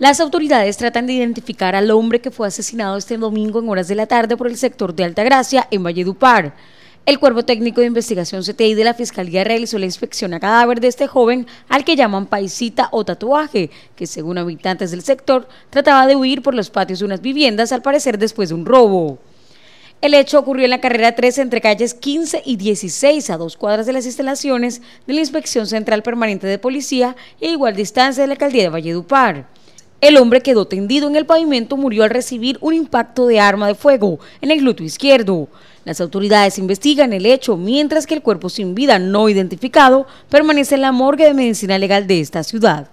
Las autoridades tratan de identificar al hombre que fue asesinado este domingo en horas de la tarde por el sector de Altagracia, en Valledupar. El Cuerpo Técnico de Investigación CTI de la Fiscalía realizó la inspección a cadáver de este joven al que llaman paisita o tatuaje, que según habitantes del sector trataba de huir por los patios de unas viviendas al parecer después de un robo. El hecho ocurrió en la carrera 3 entre calles 15 y 16 a dos cuadras de las instalaciones de la Inspección Central Permanente de Policía e igual distancia de la Alcaldía de Valledupar. El hombre quedó tendido en el pavimento murió al recibir un impacto de arma de fuego en el glúteo izquierdo. Las autoridades investigan el hecho, mientras que el cuerpo sin vida no identificado permanece en la morgue de medicina legal de esta ciudad.